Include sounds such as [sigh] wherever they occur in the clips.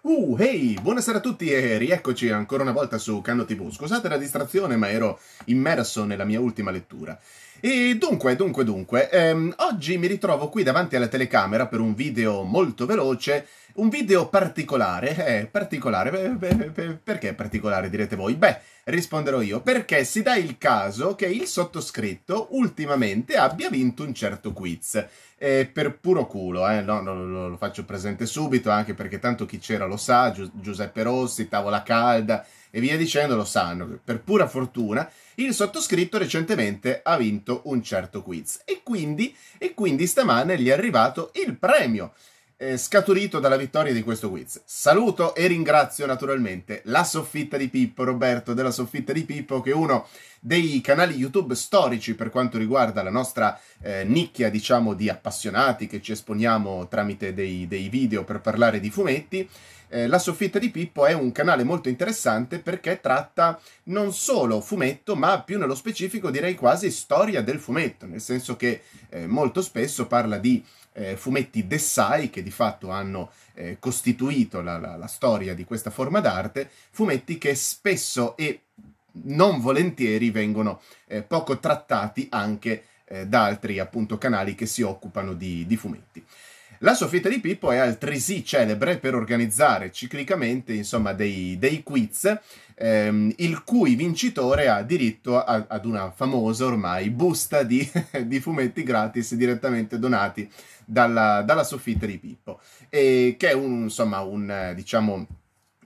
Uh, hey, buonasera a tutti e rieccoci ancora una volta su Canno TV. Scusate la distrazione, ma ero immerso nella mia ultima lettura. E dunque, dunque, dunque, ehm, oggi mi ritrovo qui davanti alla telecamera per un video molto veloce, un video particolare, eh, particolare, beh, beh, beh, perché particolare direte voi? Beh, risponderò io, perché si dà il caso che il sottoscritto ultimamente abbia vinto un certo quiz eh, per puro culo, eh, no, no, no, lo, faccio presente subito, anche perché tanto chi c'era lo sa, Giuseppe Rossi, Tavola Calda e via dicendo lo sanno, per pura fortuna il sottoscritto recentemente ha vinto un certo quiz e quindi, e quindi stamane gli è arrivato il premio eh, scaturito dalla vittoria di questo quiz. Saluto e ringrazio naturalmente la soffitta di Pippo, Roberto della soffitta di Pippo, che uno dei canali YouTube storici per quanto riguarda la nostra eh, nicchia, diciamo, di appassionati che ci esponiamo tramite dei, dei video per parlare di fumetti. Eh, la soffitta di Pippo è un canale molto interessante perché tratta non solo fumetto, ma più nello specifico direi quasi storia del fumetto, nel senso che eh, molto spesso parla di eh, fumetti d'essai che di fatto hanno eh, costituito la, la, la storia di questa forma d'arte, fumetti che spesso e non volentieri vengono eh, poco trattati anche eh, da altri appunto canali che si occupano di, di fumetti. La soffitta di Pippo è altresì celebre per organizzare ciclicamente insomma, dei, dei quiz, ehm, il cui vincitore ha diritto a, ad una famosa ormai busta di, [laughs] di fumetti gratis direttamente donati dalla, dalla soffitta di Pippo, e che è un, insomma, un, diciamo,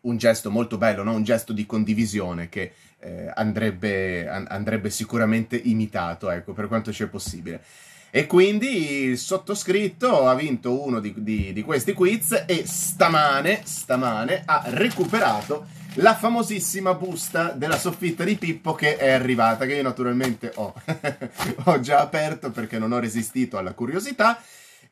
un gesto molto bello, no? un gesto di condivisione che eh, andrebbe, an- andrebbe, sicuramente imitato, ecco, per quanto c'è possibile. E quindi il sottoscritto ha vinto uno di, di, di questi quiz e stamane, stamane ha recuperato la famosissima busta della soffitta di Pippo che è arrivata, che io naturalmente ho, [laughs] ho già aperto perché non ho resistito alla curiosità.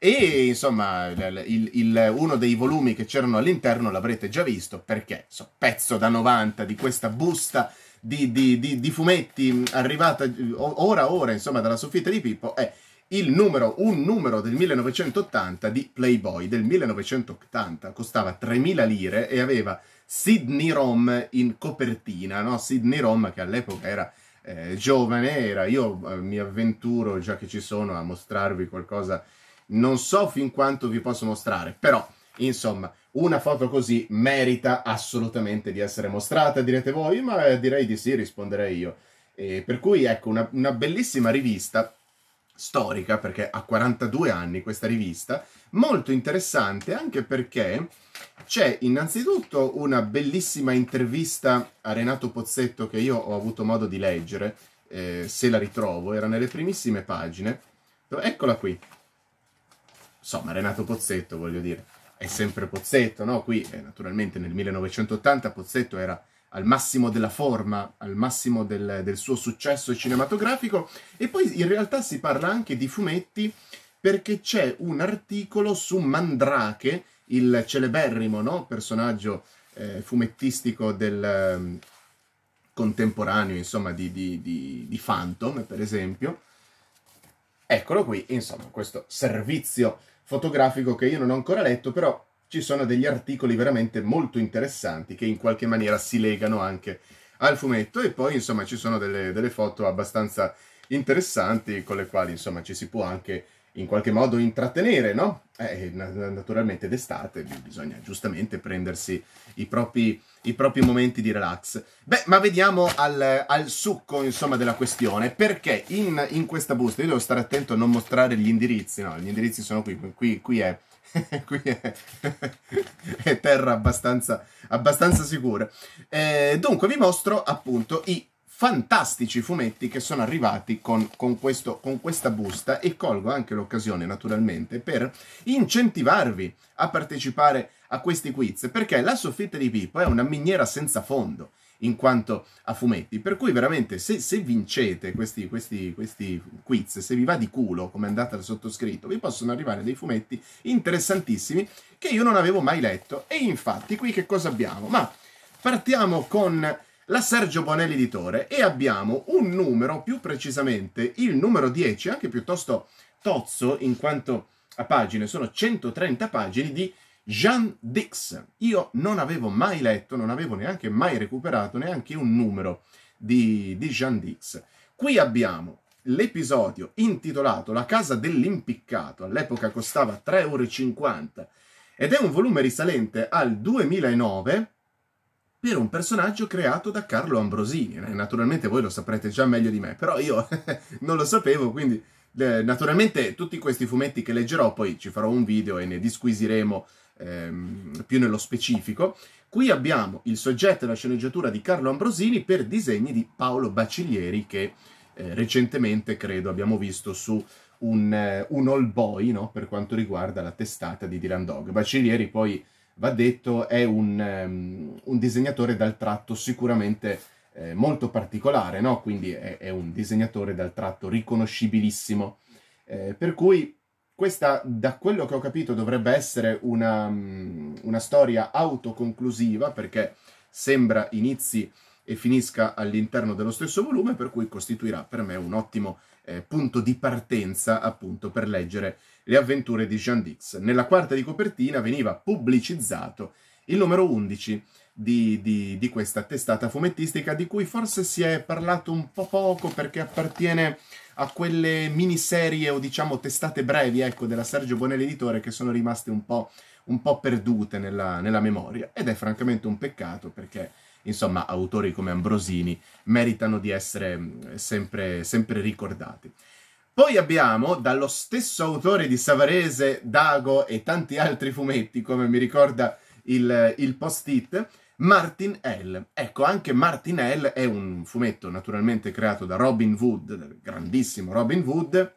E insomma, il, il, uno dei volumi che c'erano all'interno l'avrete già visto perché so, pezzo da 90 di questa busta di, di, di, di fumetti mm, arrivata mm, ora ora, insomma, dalla soffitta di Pippo è il numero, un numero del 1980 di Playboy del 1980. Costava 3.000 lire e aveva Sidney Rom in copertina, no? Sidney Rom che all'epoca era eh, giovane, era io eh, mi avventuro, già che ci sono, a mostrarvi qualcosa. Non so fin quanto vi posso mostrare, però Insomma, una foto così merita assolutamente di essere mostrata, direte voi, ma eh, direi di sì, risponderei io. E per cui ecco una, una bellissima rivista storica, perché ha 42 anni questa rivista, molto interessante anche perché c'è innanzitutto una bellissima intervista a Renato Pozzetto che io ho avuto modo di leggere, eh, se la ritrovo, era nelle primissime pagine. Eccola qui. Insomma, Renato Pozzetto, voglio dire è sempre Pozzetto, no? Qui eh, naturalmente nel 1980 Pozzetto era al massimo della forma, al massimo del, del, suo successo cinematografico e poi in realtà si parla anche di fumetti perché c'è un articolo su Mandrake, il celeberrimo no? personaggio eh, fumettistico del um, contemporaneo, insomma, di, di, di, di Phantom, per esempio. Eccolo qui, insomma, questo servizio fotografico che io non ho ancora letto, però ci sono degli articoli veramente molto interessanti che in qualche maniera si legano anche al fumetto e poi insomma ci sono delle, delle foto abbastanza interessanti con le quali insomma ci si può anche in qualche modo intrattenere, no? Eh, naturalmente d'estate bisogna giustamente prendersi i propri, i propri momenti di relax. Beh, ma vediamo al, al succo, insomma, della questione, perché in, in, questa busta, io devo stare attento a non mostrare gli indirizzi, no? Gli indirizzi sono qui, qui, qui è... [laughs] qui [laughs] è, terra abbastanza, abbastanza sicura. Eh, dunque, vi mostro appunto i fantastici fumetti che sono arrivati con, con, questo, con questa busta e colgo anche l'occasione naturalmente per incentivarvi a partecipare a questi quiz perché la soffitta di Pippo è una miniera senza fondo in quanto a fumetti. Per cui veramente se, se vincete questi, questi, questi, quiz, se vi va di culo come è andata al sottoscritto, vi possono arrivare dei fumetti interessantissimi che io non avevo mai letto. E infatti qui che cosa abbiamo? Ma partiamo con la Sergio Bonelli Editore e abbiamo un numero, più precisamente il numero 10, anche piuttosto tozzo in quanto a pagine, sono 130 pagine di Jean Dix. Io non avevo mai letto, non avevo neanche mai recuperato neanche un numero di, di Jean Dix. Qui abbiamo l'episodio intitolato La casa dell'impiccato, all'epoca costava 3,50 euro ed è un volume risalente al 2009 per un personaggio creato da Carlo Ambrosini. Eh, naturalmente voi lo saprete già meglio di me, però io [laughs] non lo sapevo, quindi eh, naturalmente tutti questi fumetti che leggerò, poi ci farò un video e ne disquisiremo ehm, più nello specifico. Qui abbiamo il soggetto e la sceneggiatura di Carlo Ambrosini per disegni di Paolo Bacciglieri che eh, recentemente, credo, abbiamo visto su un, eh, un all boy no? per quanto riguarda la testata di Dylan Dog. Bacciglieri poi va detto, è un, um, un disegnatore dal tratto sicuramente eh, molto particolare, no? quindi è, è, un disegnatore dal tratto riconoscibilissimo. Eh, per cui questa, da quello che ho capito, dovrebbe essere una, um, una storia autoconclusiva, perché sembra inizi e finisca all'interno dello stesso volume, per cui costituirà per me un ottimo eh, punto di partenza appunto per leggere le avventure di Jean Dix. Nella quarta di copertina veniva pubblicizzato il numero 11 di, di, di questa testata fumettistica di cui forse si è parlato un po' poco perché appartiene a quelle miniserie o diciamo testate brevi ecco, della Sergio Bonelli Editore che sono rimaste un po', un po perdute nella, nella memoria ed è francamente un peccato perché insomma, autori come Ambrosini meritano di essere mm, sempre, sempre ricordati. Poi abbiamo dallo stesso autore di Savarese, Dago e tanti altri fumetti, come mi ricorda il, il post-it, Martin L. Ecco, anche Martin L è un fumetto naturalmente creato da Robin Wood, grandissimo Robin Wood,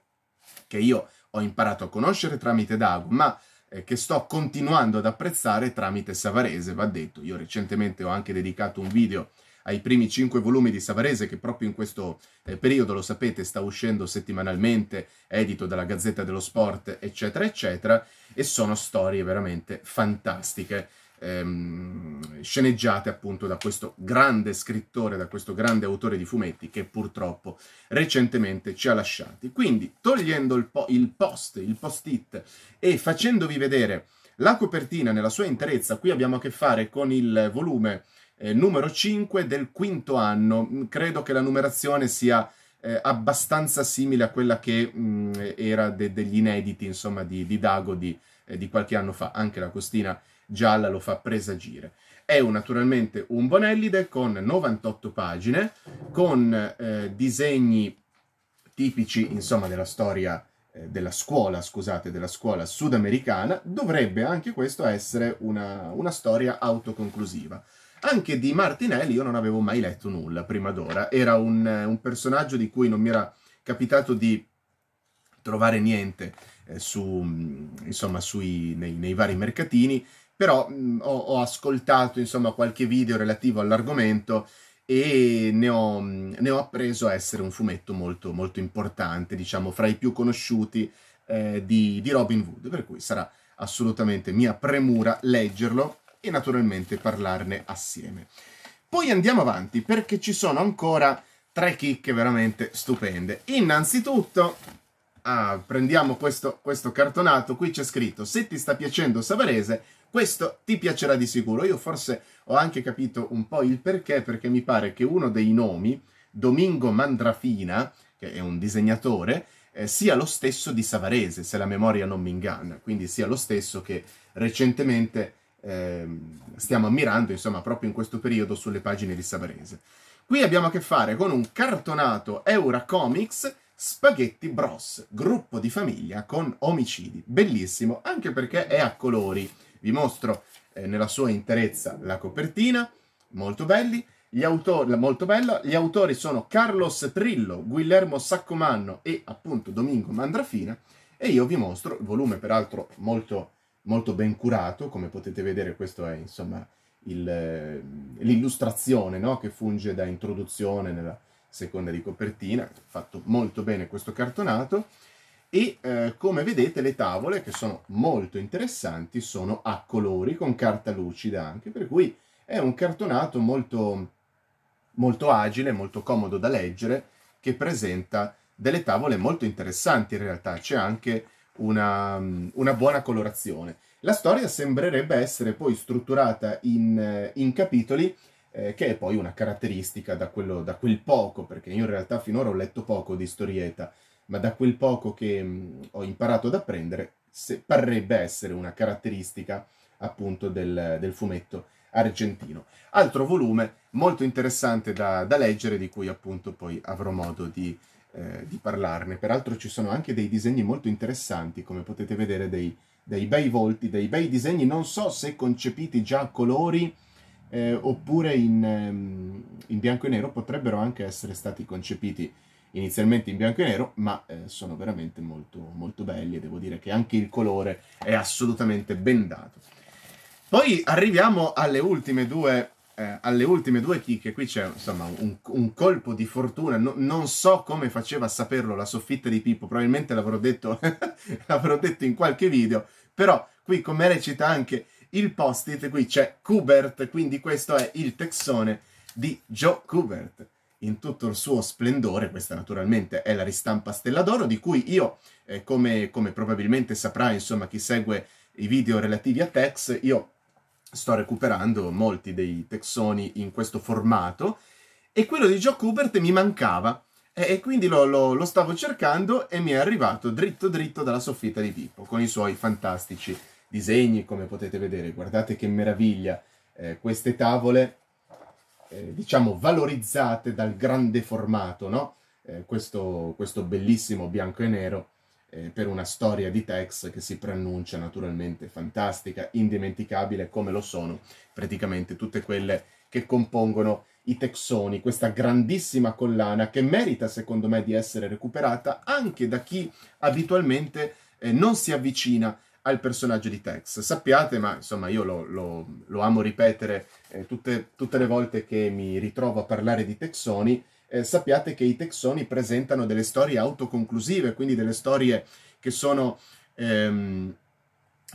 che io ho imparato a conoscere tramite Dago, ma eh, che sto continuando ad apprezzare tramite Savarese, va detto. Io recentemente ho anche dedicato un video ai primi cinque volumi di Savarese, che proprio in questo eh, periodo, lo sapete, sta uscendo settimanalmente, edito dalla Gazzetta dello Sport, eccetera, eccetera, e sono storie veramente fantastiche ehm, sceneggiate appunto da questo grande scrittore, da questo grande autore di fumetti che purtroppo recentemente ci ha lasciati. Quindi togliendo il, po- il post, il post-it e facendovi vedere la copertina nella sua interezza, qui abbiamo a che fare con il volume eh, numero 5 del quinto anno, mm, credo che la numerazione sia... Eh, abbastanza simile a quella che mh, mm, era de- degli inediti, insomma, di, di Dago di, eh, di, qualche anno fa. Anche la costina gialla lo fa presagire. È un, naturalmente un Bonellide con 98 pagine, con eh, disegni tipici insomma della storia eh, della scuola, scusate, della scuola sudamericana, dovrebbe anche questo essere una, una storia autoconclusiva. Anche di Martinelli io non avevo mai letto nulla prima d'ora, era un, un personaggio di cui non mi era capitato di trovare niente eh, su, mm, insomma, sui, nei, nei, vari mercatini però mh, mm, ho, ho, ascoltato insomma qualche video relativo all'argomento e ne ho, mm, ne ho appreso a essere un fumetto molto, molto importante, diciamo fra i più conosciuti eh, di, di Robin Hood, per cui sarà assolutamente mia premura leggerlo e naturalmente parlarne assieme. Poi andiamo avanti perché ci sono ancora tre chicche veramente stupende. Innanzitutto ah, prendiamo questo, questo cartonato, qui c'è scritto se ti sta piacendo Savarese, questo ti piacerà di sicuro. Io forse ho anche capito un po' il perché, perché mi pare che uno dei nomi, Domingo Mandrafina, che è un disegnatore, eh, sia lo stesso di Savarese, se la memoria non mi inganna, quindi sia lo stesso che recentemente eh, stiamo ammirando, insomma, proprio in questo periodo sulle pagine di Savarese. Qui abbiamo a che fare con un cartonato Eura Comics Spaghetti Bros, gruppo di famiglia con omicidi. Bellissimo, anche perché è a colori. Vi mostro eh, nella sua interezza la copertina, molto belli. Gli autori, molto bella, gli autori sono Carlos Trillo, Guillermo Saccomanno e appunto Domingo Mandrafina e io vi mostro il volume peraltro molto, molto ben curato, come potete vedere questo è insomma eh, l'illustrazione no? che funge da introduzione nella, seconda di copertina, fatto molto bene questo cartonato, e eh, come vedete le tavole, che sono molto interessanti, sono a colori, con carta lucida anche, per cui è un cartonato molto, molto agile, molto comodo da leggere, che presenta delle tavole molto interessanti in realtà, c'è anche una, una, buona colorazione. La storia sembrerebbe essere poi strutturata in, eh, in capitoli eh, che è poi una caratteristica da, quello, da quel poco, perché io in realtà finora ho letto poco di storietta, ma da quel poco che mh, ho imparato ad apprendere, se, parrebbe essere una caratteristica appunto del, del, fumetto argentino. Altro volume molto interessante da, da leggere, di cui appunto poi avrò modo di, eh, di, parlarne. Peraltro ci sono anche dei disegni molto interessanti, come potete vedere, dei, dei bei volti, dei bei disegni, non so se concepiti già a colori, eh, oppure in, ehm, in, bianco e nero potrebbero anche essere stati concepiti inizialmente in bianco e nero, ma eh, sono veramente molto, molto belli e devo dire che anche il colore è assolutamente bendato. Poi arriviamo alle ultime due, eh, alle ultime due chicche, qui c'è insomma un, un colpo di fortuna, no, non so come faceva a saperlo la soffitta di Pippo, probabilmente l'avrò detto, [laughs] l'avrò detto in qualche video, però qui come recita anche il post-it, qui c'è Kubert, quindi questo è il texone di Joe Kubert in tutto il suo splendore, questa naturalmente è la ristampa Stella d'Oro, di cui io, eh, come, come, probabilmente saprà insomma chi segue i video relativi a Tex, io sto recuperando molti dei texoni in questo formato, e quello di Joe Kubert mi mancava, e, quindi lo, lo, lo stavo cercando e mi è arrivato dritto dritto dalla soffitta di Pippo, con i suoi fantastici disegni, come potete vedere. Guardate che meraviglia eh, queste tavole, eh, diciamo, valorizzate dal grande formato, no? eh, questo, questo, bellissimo bianco e nero eh, per una storia di Tex che si preannuncia naturalmente fantastica, indimenticabile, come lo sono praticamente tutte quelle che compongono i Texoni, questa grandissima collana che merita secondo me di essere recuperata anche da chi abitualmente eh, non si avvicina al personaggio di Tex. Sappiate, ma insomma io lo, lo, lo amo ripetere eh, tutte, tutte, le volte che mi ritrovo a parlare di Texoni, eh, sappiate che i Texoni presentano delle storie autoconclusive, quindi delle storie che sono ehm,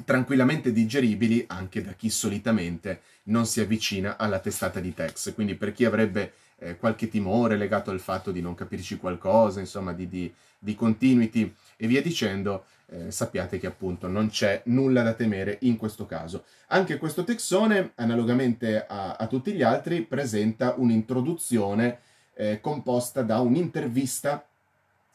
tranquillamente digeribili anche da chi solitamente non si avvicina alla testata di Tex. Quindi per chi avrebbe eh, qualche timore legato al fatto di non capirci qualcosa, insomma di, di, di continuity e via dicendo, eh, sappiate che appunto non c'è nulla da temere in questo caso. Anche questo texone, analogamente a, a tutti gli altri, presenta un'introduzione eh, composta da un'intervista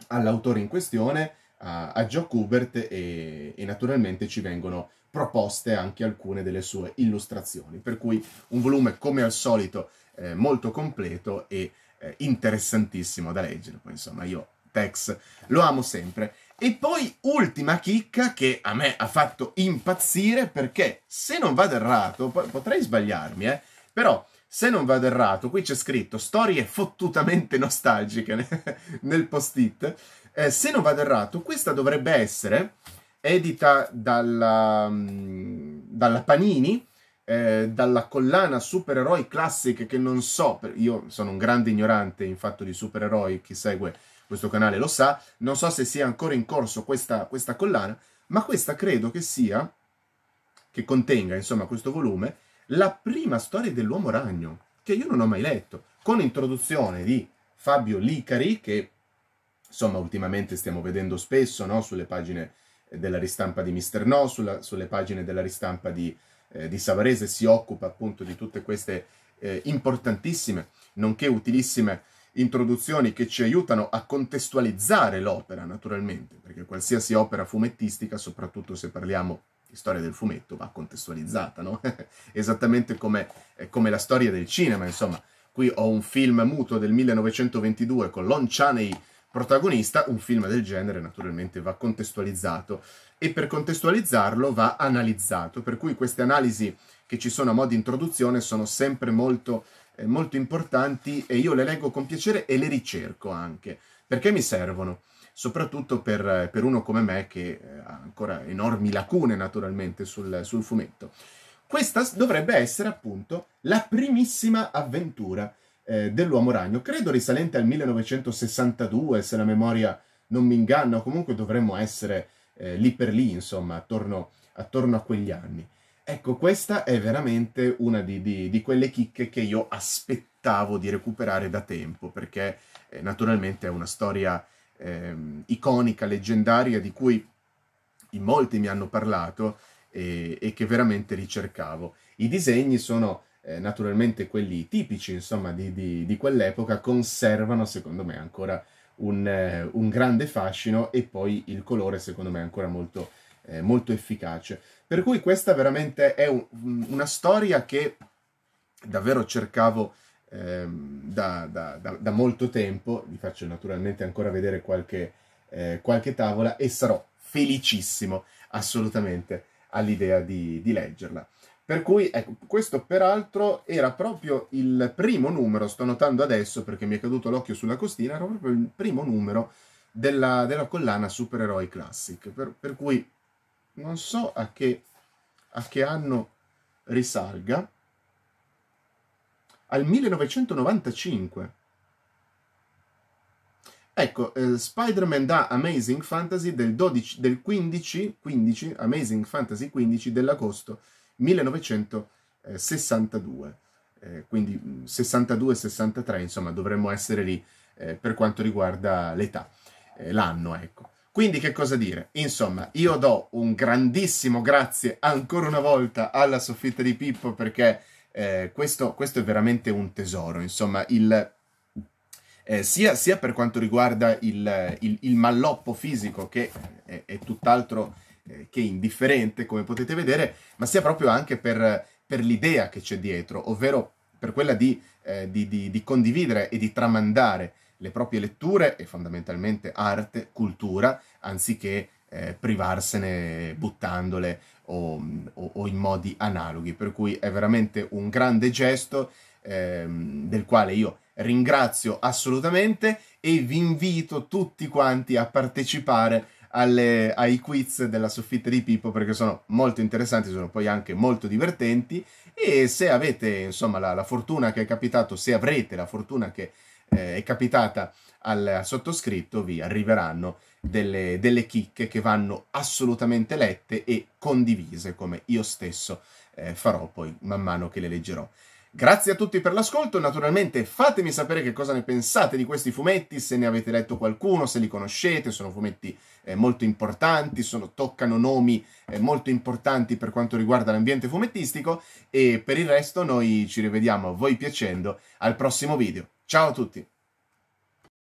all'autore in questione, a, a Joe Kubert e, e naturalmente ci vengono proposte anche alcune delle sue illustrazioni. Per cui un volume come al solito eh, molto completo e eh, interessantissimo da leggere. Poi insomma io Tex lo amo sempre. E poi ultima chicca che a me ha fatto impazzire perché se non vado errato, potrei sbagliarmi, eh, però se non vado errato, qui c'è scritto storie fottutamente nostalgiche [laughs] nel post-it. Eh, se non vado errato, questa dovrebbe essere edita dalla, mm, dalla Panini, eh, dalla collana Supereroi Classic che non so, io sono un grande ignorante in fatto di supereroi, chi segue questo canale lo sa, non so se sia ancora in corso questa, questa collana, ma questa credo che sia, che contenga insomma questo volume, la prima storia dell'uomo ragno, che io non ho mai letto, con introduzione di Fabio Licari, che insomma ultimamente stiamo vedendo spesso no? sulle pagine della ristampa di Mister No, sulla, sulle pagine della ristampa di, eh, di, Savarese, si occupa appunto di tutte queste eh, importantissime, nonché utilissime introduzioni che ci aiutano a contestualizzare l'opera, naturalmente, perché qualsiasi opera fumettistica, soprattutto se parliamo di storia del fumetto, va contestualizzata, no? [laughs] Esattamente come, eh, come la storia del cinema, insomma. Qui ho un film muto del 1922 con Lon Chaney protagonista, un film del genere naturalmente va contestualizzato e per contestualizzarlo va analizzato, per cui queste analisi che ci sono a modo di introduzione sono sempre molto, eh, molto importanti e io le leggo con piacere e le ricerco anche, perché mi servono, soprattutto per, per uno come me che eh, ha ancora enormi lacune naturalmente sul, sul fumetto. Questa dovrebbe essere appunto la primissima avventura eh, dell'uomo ragno, credo risalente al 1962, se la memoria non mi inganna, comunque dovremmo essere eh, lì per lì, insomma, attorno, attorno, a quegli anni. Ecco, questa è veramente una di, di, di quelle chicche che io aspettavo di recuperare da tempo, perché eh, naturalmente è una storia ehm, iconica, leggendaria, di cui in molti mi hanno parlato e, e che veramente ricercavo. I disegni sono eh, naturalmente quelli tipici insomma, di, di, di, quell'epoca, conservano secondo me ancora un, eh, un, grande fascino e poi il colore secondo me è ancora molto, eh, molto efficace. Per cui questa veramente è un, una storia che davvero cercavo ehm, da, da, da, da, molto tempo, vi faccio naturalmente ancora vedere qualche, eh, qualche tavola e sarò felicissimo assolutamente all'idea di, di leggerla. Per cui, ecco, questo peraltro era proprio il primo numero, sto notando adesso perché mi è caduto l'occhio sulla costina, era proprio il primo numero della, della collana Supereroi Classic. Per, per, cui non so a che, a che anno risalga. Al 1995. Ecco, eh, Spider-Man da Amazing Fantasy del, 12, del 15, 15, Amazing Fantasy 15 dell'agosto 1962. Eh, quindi 62-63, mm, insomma, dovremmo essere lì eh, per quanto riguarda l'età, eh, l'anno, ecco. Quindi che cosa dire? Insomma, io do un grandissimo grazie ancora una volta alla soffitta di Pippo perché eh, questo, questo, è veramente un tesoro, insomma, il, eh, sia, sia, per quanto riguarda il, il, il malloppo fisico che è, è tutt'altro eh, che indifferente, come potete vedere, ma sia proprio anche per, per l'idea che c'è dietro, ovvero per quella di, eh, di, di, di condividere e di tramandare le proprie letture e fondamentalmente arte, cultura, anziché eh, privarsene buttandole o, o, o, in modi analoghi. Per cui è veramente un grande gesto ehm, del quale io ringrazio assolutamente e vi invito tutti quanti a partecipare alle, ai quiz della soffitta di Pippo perché sono molto interessanti, sono poi anche molto divertenti e se avete insomma la, la fortuna che è capitato, se avrete la fortuna che eh, è capitata al sottoscritto vi arriveranno delle, delle, chicche che vanno assolutamente lette e condivise come io stesso eh, farò poi man mano che le leggerò. Grazie a tutti per l'ascolto, naturalmente fatemi sapere che cosa ne pensate di questi fumetti, se ne avete letto qualcuno, se li conoscete, sono fumetti eh, molto importanti, sono, toccano nomi eh, molto importanti per quanto riguarda l'ambiente fumettistico e per il resto noi ci rivediamo, voi piacendo, al prossimo video. Ciao a tutti!